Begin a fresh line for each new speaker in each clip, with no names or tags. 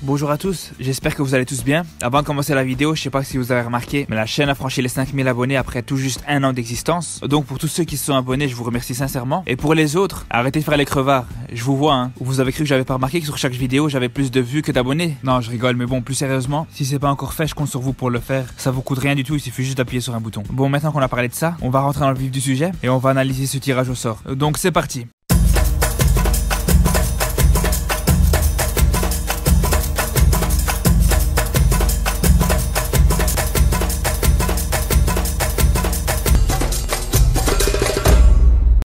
Bonjour à tous, j'espère que vous allez tous bien. Avant de commencer la vidéo, je sais pas si vous avez remarqué, mais la chaîne a franchi les 5000 abonnés après tout juste un an d'existence. Donc pour tous ceux qui se sont abonnés, je vous remercie sincèrement. Et pour les autres, arrêtez de faire les crevards. Je vous vois, hein. Vous avez cru que j'avais pas remarqué que sur chaque vidéo, j'avais plus de vues que d'abonnés Non, je rigole, mais bon, plus sérieusement, si c'est pas encore fait, je compte sur vous pour le faire. Ça vous coûte rien du tout, il suffit juste d'appuyer sur un bouton. Bon, maintenant qu'on a parlé de ça, on va rentrer dans le vif du sujet et on va analyser ce tirage au sort. Donc c'est parti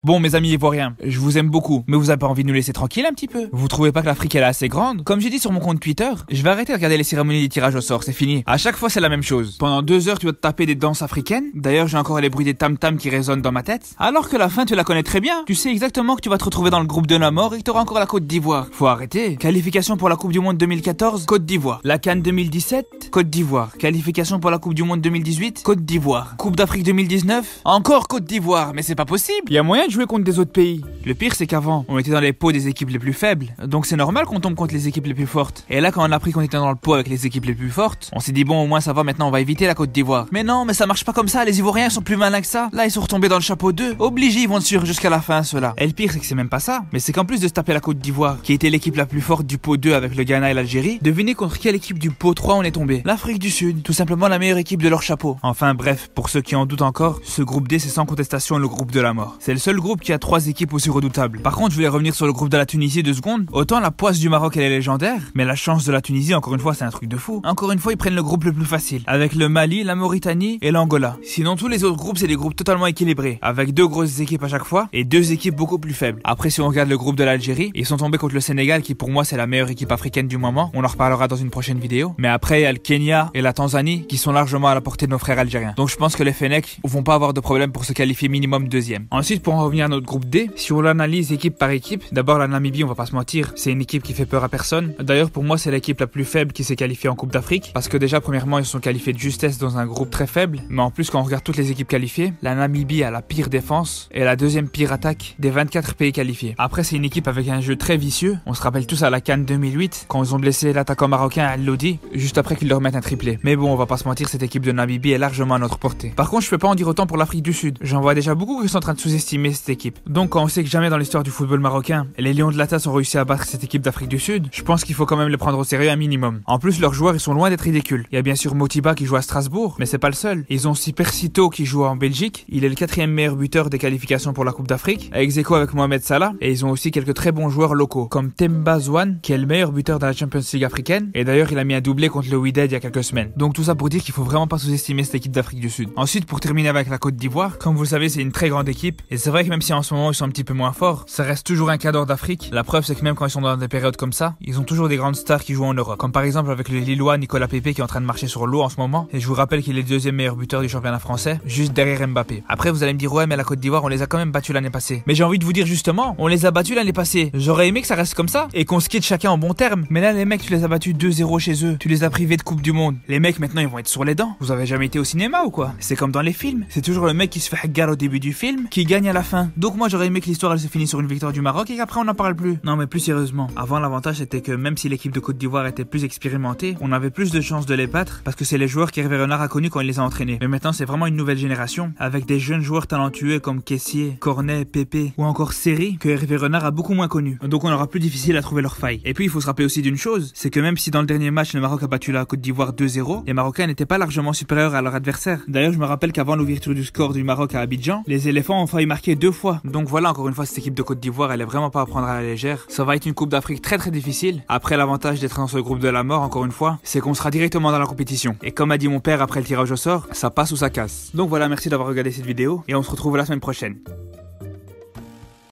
Bon, mes amis ivoiriens, je vous aime beaucoup, mais vous avez pas envie de nous laisser tranquille un petit peu Vous trouvez pas que l'Afrique elle est assez grande Comme j'ai dit sur mon compte Twitter, je vais arrêter de regarder les cérémonies des tirages au sort, c'est fini. À chaque fois, c'est la même chose. Pendant deux heures, tu vas te taper des danses africaines. D'ailleurs, j'ai encore les bruits des tam-tam qui résonnent dans ma tête. Alors que la fin, tu la connais très bien. Tu sais exactement que tu vas te retrouver dans le groupe de la mort et que t'auras encore la Côte d'Ivoire. Faut arrêter. Qualification pour la Coupe du Monde 2014, Côte d'Ivoire. La Cannes 2017, Côte d'Ivoire. Qualification pour la Coupe du Monde 2018, Côte d'Ivoire. Coupe d'Afrique 2019, encore Côte d'Ivoire. Mais c'est pas possible. y a moyen de contre des autres pays. Le pire, c'est qu'avant, on était dans les pots des équipes les plus faibles, donc c'est normal qu'on tombe contre les équipes les plus fortes. Et là, quand on a appris qu'on était dans le pot avec les équipes les plus fortes, on s'est dit bon, au moins ça va, maintenant on va éviter la Côte d'Ivoire. Mais non, mais ça marche pas comme ça, les Ivoiriens sont plus malins que ça. Là, ils sont retombés dans le chapeau 2. Obligés, ils vont suivre jusqu'à la fin, cela. Et le pire, c'est que c'est même pas ça, mais c'est qu'en plus de se taper la Côte d'Ivoire, qui était l'équipe la plus forte du pot 2 avec le Ghana et l'Algérie, devinez contre quelle équipe du pot 3 on est tombé. L'Afrique du Sud, tout simplement la meilleure équipe de leur chapeau. Enfin bref, pour ceux qui en doutent encore, ce groupe D c'est sans contestation le groupe de la mort. C'est le seul groupe qui a trois équipes aussi redoutables. Par contre, je voulais revenir sur le groupe de la Tunisie deux secondes. Autant la poisse du Maroc, elle est légendaire, mais la chance de la Tunisie, encore une fois, c'est un truc de fou. Encore une fois, ils prennent le groupe le plus facile, avec le Mali, la Mauritanie et l'Angola. Sinon, tous les autres groupes, c'est des groupes totalement équilibrés, avec deux grosses équipes à chaque fois et deux équipes beaucoup plus faibles. Après, si on regarde le groupe de l'Algérie, ils sont tombés contre le Sénégal, qui pour moi, c'est la meilleure équipe africaine du moment. On en reparlera dans une prochaine vidéo. Mais après, il y a le Kenya et la Tanzanie, qui sont largement à la portée de nos frères algériens. Donc je pense que les Fennecs vont pas avoir de problème pour se qualifier minimum deuxième. Ensuite, pour en revenir à notre groupe D, si on l'analyse équipe par équipe, d'abord la Namibie, on va pas se mentir, c'est une équipe qui fait peur à personne. D'ailleurs, pour moi, c'est l'équipe la plus faible qui s'est qualifiée en Coupe d'Afrique, parce que déjà, premièrement, ils sont qualifiés de justesse dans un groupe très faible, mais en plus, quand on regarde toutes les équipes qualifiées, la Namibie a la pire défense et la deuxième pire attaque des 24 pays qualifiés. Après, c'est une équipe avec un jeu très vicieux. On se rappelle tous à la Cannes 2008, quand ils ont blessé l'attaquant marocain Al Lodi, juste après qu'ils leur mettent un triplé. Mais bon, on va pas se mentir, cette équipe de Namibie est largement à notre portée. Par contre, je peux pas en dire autant pour l'Afrique du Sud. J'en vois déjà beaucoup qui sont en train de sous-estimer cette équipe. Donc quand on sait que jamais dans l'histoire du football marocain, les Lions de l'Atlas ont réussi à battre cette équipe d'Afrique du Sud, je pense qu'il faut quand même les prendre au sérieux un minimum. En plus, leurs joueurs, ils sont loin d'être ridicules. Il y a bien sûr Motiba qui joue à Strasbourg, mais c'est pas le seul. Ils ont aussi Persito qui joue en Belgique. Il est le quatrième meilleur buteur des qualifications pour la Coupe d'Afrique, avec Zeko avec Mohamed Salah, et ils ont aussi quelques très bons joueurs locaux, comme Temba Zouane, qui est le meilleur buteur de la Champions League africaine, et d'ailleurs il a mis un doublé contre le Wydad il y a quelques semaines. Donc tout ça pour dire qu'il faut vraiment pas sous-estimer cette équipe d'Afrique du Sud. Ensuite, pour terminer avec la Côte d'Ivoire, comme vous savez, c'est une très grande équipe, et c'est vrai que même si en ce moment ils sont un petit peu moins forts, ça reste toujours un cadre d'Afrique. La preuve c'est que même quand ils sont dans des périodes comme ça, ils ont toujours des grandes stars qui jouent en Europe. Comme par exemple avec le Lillois Nicolas Pepe qui est en train de marcher sur l'eau en ce moment. Et je vous rappelle qu'il est le deuxième meilleur buteur du championnat français, juste derrière Mbappé. Après vous allez me dire ouais mais la Côte d'Ivoire on les a quand même battus l'année passée. Mais j'ai envie de vous dire justement, on les a battus l'année passée. J'aurais aimé que ça reste comme ça et qu'on se quitte chacun en bon terme. Mais là les mecs tu les as battus 2-0 chez eux, tu les as privés de Coupe du Monde. Les mecs maintenant ils vont être sur les dents. Vous avez jamais été au cinéma ou quoi C'est comme dans les films. C'est toujours le mec qui se fait au début du film, qui gagne à la fin donc moi j'aurais aimé que l'histoire elle se finisse sur une victoire du Maroc et qu'après on n'en parle plus. Non mais plus sérieusement, avant l'avantage c'était que même si l'équipe de Côte d'Ivoire était plus expérimentée, on avait plus de chances de les battre parce que c'est les joueurs qu'Hervé Renard a connus quand il les a entraînés. Mais maintenant c'est vraiment une nouvelle génération avec des jeunes joueurs talentueux comme Caissier, Cornet, Pépé ou encore Seri que Hervé Renard a beaucoup moins connu. Donc on aura plus difficile à trouver leurs failles. Et puis il faut se rappeler aussi d'une chose, c'est que même si dans le dernier match le Maroc a battu la Côte d'Ivoire 2-0, les Marocains n'étaient pas largement supérieurs à leur adversaire. D'ailleurs je me rappelle qu'avant l'ouverture du score du Maroc à Abidjan, les éléphants ont failli marquer deux fois. Donc voilà, encore une fois, cette équipe de Côte d'Ivoire, elle est vraiment pas à prendre à la légère. Ça va être une Coupe d'Afrique très très difficile. Après, l'avantage d'être dans ce groupe de la mort, encore une fois, c'est qu'on sera directement dans la compétition. Et comme a dit mon père après le tirage au sort, ça passe ou ça casse. Donc voilà, merci d'avoir regardé cette vidéo et on se retrouve la semaine prochaine.